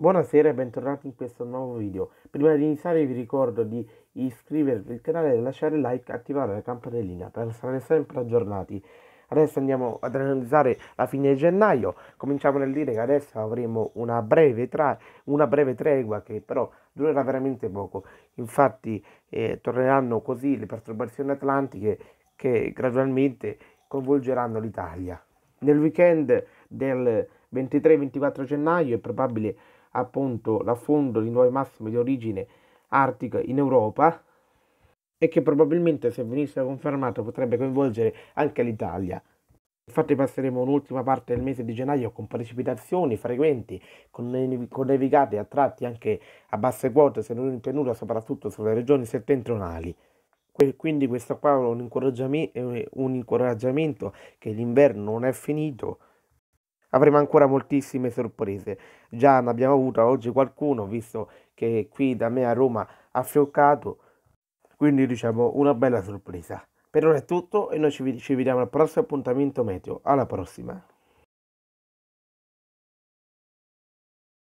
Buonasera e bentornati in questo nuovo video. Prima di iniziare vi ricordo di iscrivervi al canale, lasciare like e attivare la campanellina per stare sempre aggiornati. Adesso andiamo ad analizzare la fine gennaio. Cominciamo nel dire che adesso avremo una breve, tra... una breve tregua che però durerà veramente poco. Infatti eh, torneranno così le perturbazioni atlantiche che gradualmente coinvolgeranno l'Italia. Nel weekend del 23-24 gennaio è probabile appunto l'affondo di nuove massimi di origine artica in Europa e che probabilmente se venisse confermato potrebbe coinvolgere anche l'Italia. Infatti passeremo un'ultima parte del mese di gennaio con precipitazioni frequenti, con, nevicate a tratti anche a basse quote, se non in pianura, soprattutto sulle regioni settentrionali. Quindi questo qua è un incoraggiamento che l'inverno non è finito, avremo ancora moltissime sorprese. Già ne abbiamo avuto oggi qualcuno, visto che qui da me a Roma ha fioccato, quindi diciamo una bella sorpresa. Per ora è tutto e noi ci vediamo al prossimo appuntamento meteo. Alla prossima!